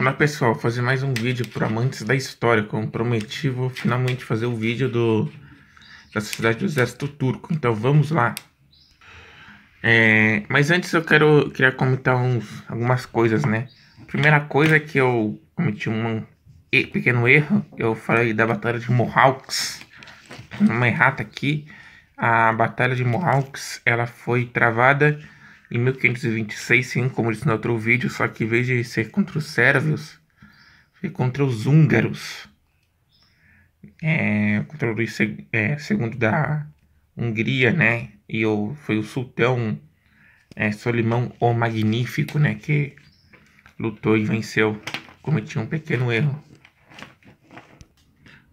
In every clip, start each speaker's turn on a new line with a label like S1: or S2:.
S1: Olá pessoal, vou fazer mais um vídeo para amantes da história, como prometi, vou finalmente fazer o um vídeo do, da Sociedade do Exército Turco, então vamos lá. É, mas antes eu quero queria comentar uns, algumas coisas, né? primeira coisa é que eu cometi um pequeno erro, eu falei da Batalha de Mohawks, uma errata aqui. A Batalha de Mohawks, ela foi travada em 1526, sim, como disse no outro vídeo, só que em vez de ser contra os sérvios, foi contra os húngaros. É, contra o Luís II é, da Hungria, né? E o, foi o sultão é, Solimão o Magnífico, né? Que lutou e venceu. Cometiu um pequeno erro.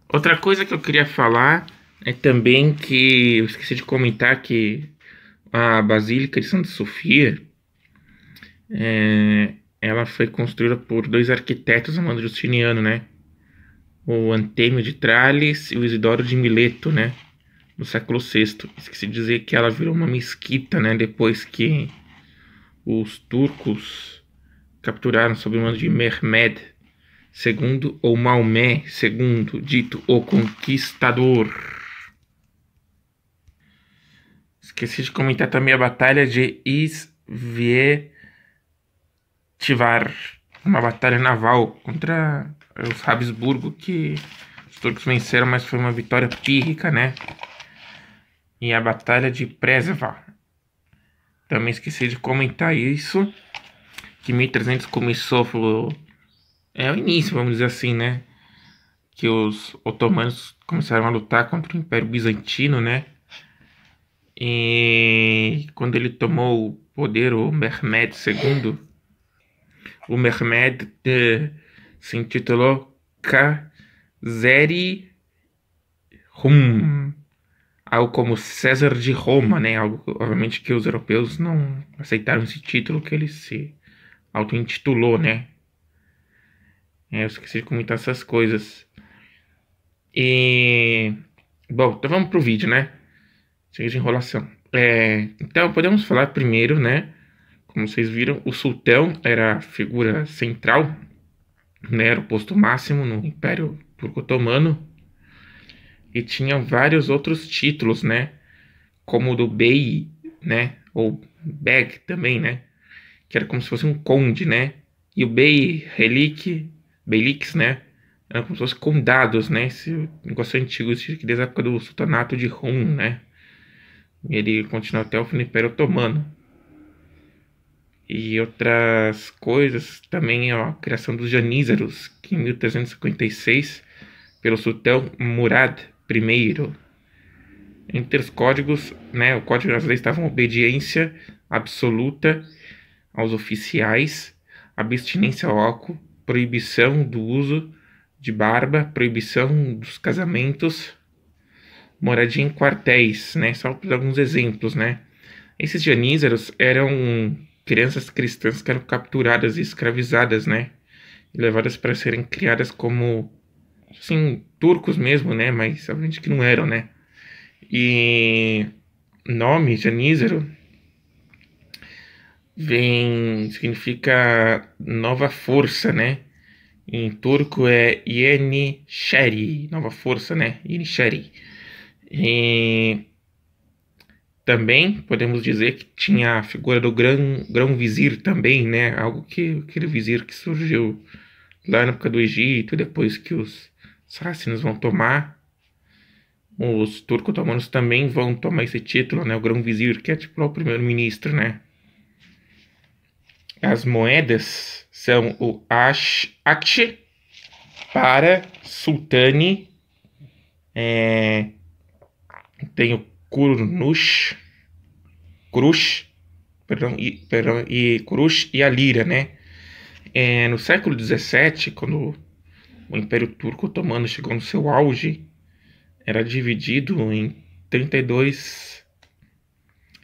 S1: Outra coisa que eu queria falar é também que eu esqueci de comentar que a Basílica de Santa Sofia é, ela foi construída por dois arquitetos a mando justiniano, né? O Antêmio de Tralles e o Isidoro de Mileto, né? No século VI. Esqueci de dizer que ela virou uma mesquita, né? Depois que os turcos capturaram sob o mando de Mehmed II ou Maomé II, dito o Conquistador. Esqueci de comentar também a batalha de Isvietivar, uma batalha naval contra os Habsburgo que os turcos venceram, mas foi uma vitória pírrica, né? E a batalha de Presva. Também esqueci de comentar isso, que 1300 começou, falou, é o início, vamos dizer assim, né? Que os otomanos começaram a lutar contra o Império Bizantino, né? E quando ele tomou o poder, o Mehmed II, o Mehmed eh, se intitulou Kazeri Rum, algo como César de Roma, né? Algo, obviamente, que os europeus não aceitaram esse título que ele se auto-intitulou, né? É, eu esqueci de comentar essas coisas. E. Bom, então vamos pro vídeo, né? Chega de enrolação. É, então, podemos falar primeiro, né? Como vocês viram, o sultão era a figura central, né? Era o posto máximo no Império Turco-Otomano. E tinha vários outros títulos, né? Como o do Bey, né? Ou Beg também, né? Que era como se fosse um conde, né? E o Bey, Relique, Beylix, né? Eram como se fossem condados, né? Esse negócio antigo, desde a época do sultanato de Rum, né? Ele continua até o fim do Império Otomano. E outras coisas também ó, a criação dos Janízaros, que em 1356, pelo sultão Murad I. Entre os códigos, né, o código das leis estava obediência absoluta aos oficiais, abstinência ao álcool, proibição do uso de barba, proibição dos casamentos, moradia em quartéis, né? Só para alguns exemplos, né? Esses janízaros eram crianças cristãs que eram capturadas e escravizadas, né? E levadas para serem criadas como, assim, turcos mesmo, né? Mas obviamente que não eram, né? E nome janízaro vem significa nova força, né? Em turco é Yenisheri, nova força, né? Yenisheri. E também podemos dizer que tinha a figura do grão, grão vizir também, né? Algo que aquele vizir que surgiu lá na época do Egito, depois que os sarracenos vão tomar, os turco-otomanos também vão tomar esse título, né? O grão vizir, que é tipo o primeiro-ministro, né? As moedas são o ash, akche para sultani, é, tem o Kurnush, Cruz, perdão, e, perdão, e Cruz e a Lira, né? É, no século XVII, quando o Império Turco Otomano chegou no seu auge, era dividido em 32,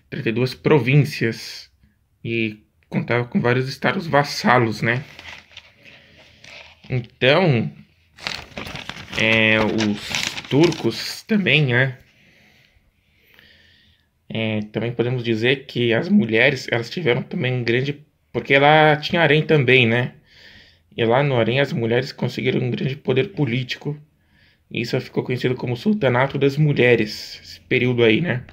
S1: 32 províncias e contava com vários estados vassalos, né? Então, é, os turcos também, né? É, também podemos dizer que as mulheres elas tiveram também um grande porque lá tinha harém também, né? E lá no harém as mulheres conseguiram um grande poder político. E isso ficou conhecido como sultanato das mulheres, esse período aí, né?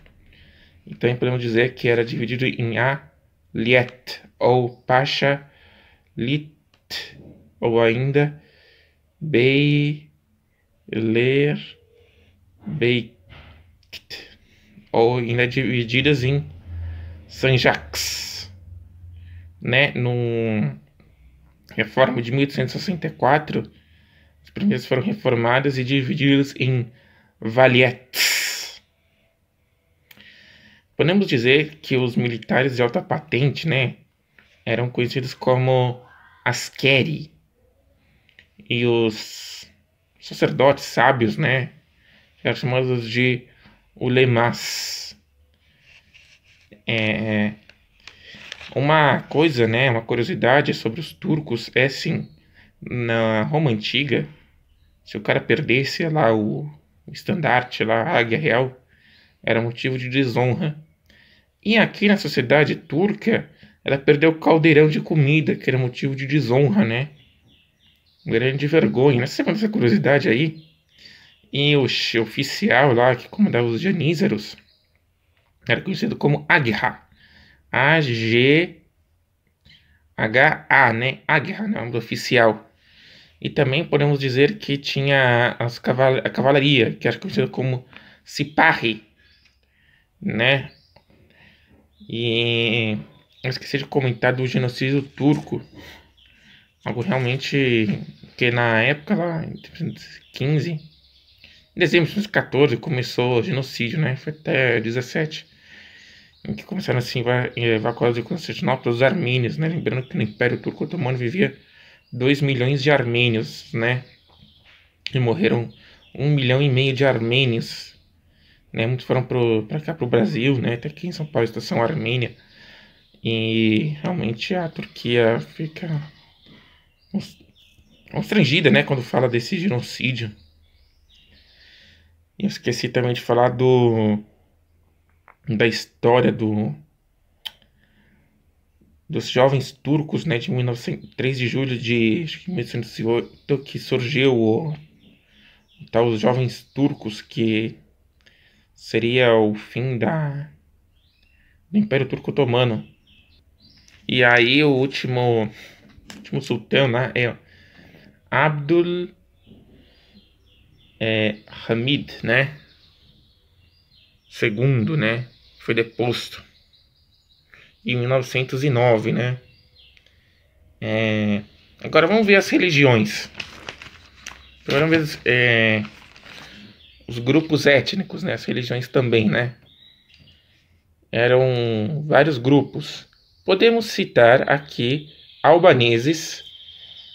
S1: Então podemos dizer que era dividido em aliet ou pasha lit ou ainda Beiler beit ou ainda divididas em Sanjaks, né? No reforma de 1864, as primeiras foram reformadas e divididas em Valiets. Podemos dizer que os militares de alta patente, né, eram conhecidos como askeri e os sacerdotes sábios, né, eram chamados de Lemas é, é, uma coisa, né, uma curiosidade sobre os turcos é assim: na Roma antiga, se o cara perdesse lá o estandarte lá, a águia real, era motivo de desonra. E aqui na sociedade turca, ela perdeu o caldeirão de comida, que era motivo de desonra, né? Grande vergonha. Você manda essa curiosidade aí? E o oficial lá que comandava os janízaros era conhecido como Agha. A-G-H-A, né? Agha, né? nome do oficial. E também podemos dizer que tinha as caval a cavalaria, que era conhecida como Sipahi, né? E eu esqueci de comentar do genocídio turco. Algo realmente que na época lá, em 15 em dezembro de 2014 começou o genocídio, né? Foi até 17. Em que começaram assim a é, evacuar de Constantinopla os armênios, né? Lembrando que no Império Turco Otomano vivia 2 milhões de armênios, né? E morreram 1 milhão e meio de armênios, né? Muitos foram para cá, para o Brasil, né? Até aqui em São Paulo, estação Armênia. E realmente a Turquia fica constrangida, né? Quando fala desse genocídio. Eu esqueci também de falar do da história do dos jovens turcos, né, de 1903 de julho de 1908 que surgiu o os jovens turcos que seria o fim da do Império Turco Otomano. E aí o último último sultão, né, é Abdul é, Hamid, né? Segundo, né? Foi deposto em 1909, né? É, agora vamos ver as religiões. Primeiro vamos ver é, os grupos étnicos, né? As religiões também, né? Eram vários grupos. Podemos citar aqui albaneses,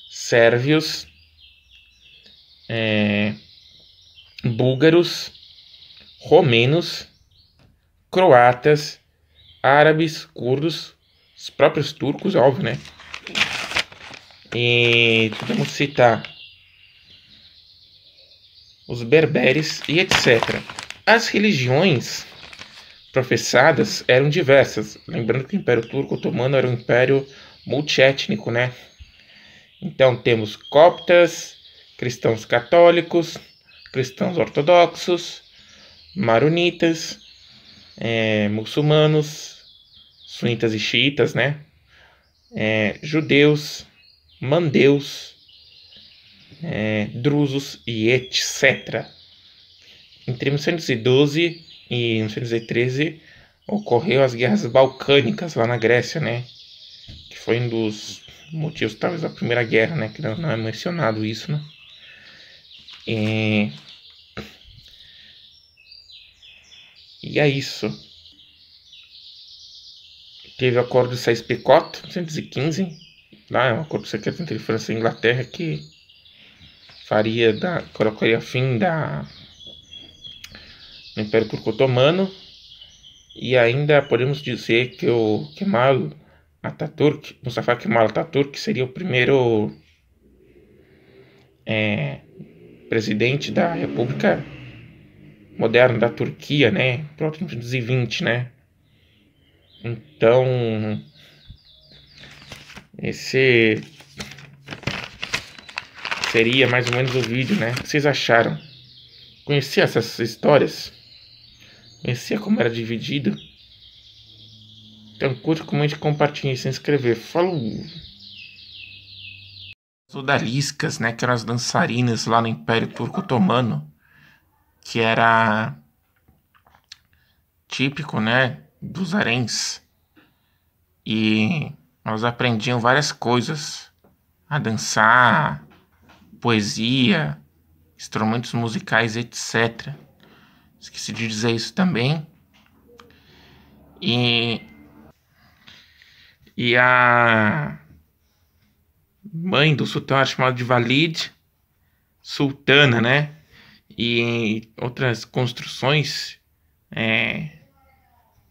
S1: sérvios, é, búlgaros, romenos, croatas, árabes, curdos, os próprios turcos, óbvio, né? E podemos citar os berberes e etc. As religiões professadas eram diversas. Lembrando que o Império Turco Otomano era um império multiétnico, né? Então temos coptas, cristãos católicos, cristãos ortodoxos, maronitas, é, muçulmanos, sunitas e xiitas, né? É, judeus, mandeus, é, drusos e etc. Entre 1912 e 1913 ocorreu as guerras balcânicas lá na Grécia, né? Que foi um dos motivos talvez da primeira guerra, né? Que não é mencionado isso, né? E, e é isso. Teve o acordo 6P4, 115, lá é um acordo secreto entre França e Inglaterra que faria da, colocaria fim da do Império Turco Otomano e ainda podemos dizer que o Kemal Atatürk, Mustafa Kemal Atatürk seria o primeiro é, presidente da República Moderna da Turquia, né? Pro 320, né? Então, esse seria mais ou menos o vídeo, né? O que vocês acharam? Conhecia essas histórias? Conhecia como era dividido? Então curta, comente, compartilhe e se inscrever. Falou! sodaliscas, né, que eram as dançarinas lá no Império Turco Otomano, que era típico, né, dos haréns. E nós aprendiam várias coisas, a dançar, poesia, instrumentos musicais, etc. Esqueci de dizer isso também. E e a mãe do sultão era chamada de Valid, sultana, né? E outras construções é,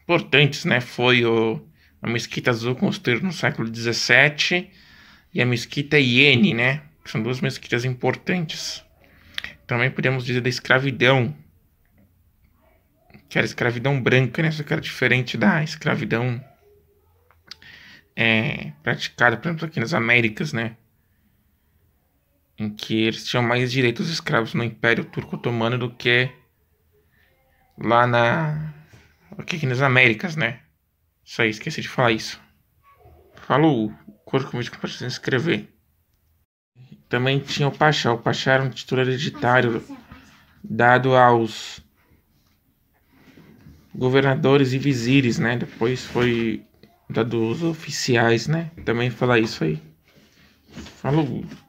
S1: importantes, né? Foi o, a Mesquita Azul construída no século 17 e a Mesquita Iene, né? São duas mesquitas importantes. Também podemos dizer da escravidão, que era escravidão branca, né? Só que era diferente da escravidão é, praticada, por exemplo, aqui nas Américas, né? Em que eles tinham mais direitos escravos no Império Turco-Otomano do que lá na. aqui nas Américas, né? Isso aí, esqueci de falar isso. Falou, curta o vídeo, compartilha se inscrever. Também tinha o Pachá. O Pachá era um título hereditário dado aos governadores e vizires, né? Depois foi da dos oficiais, né? Também falar isso aí. Falou.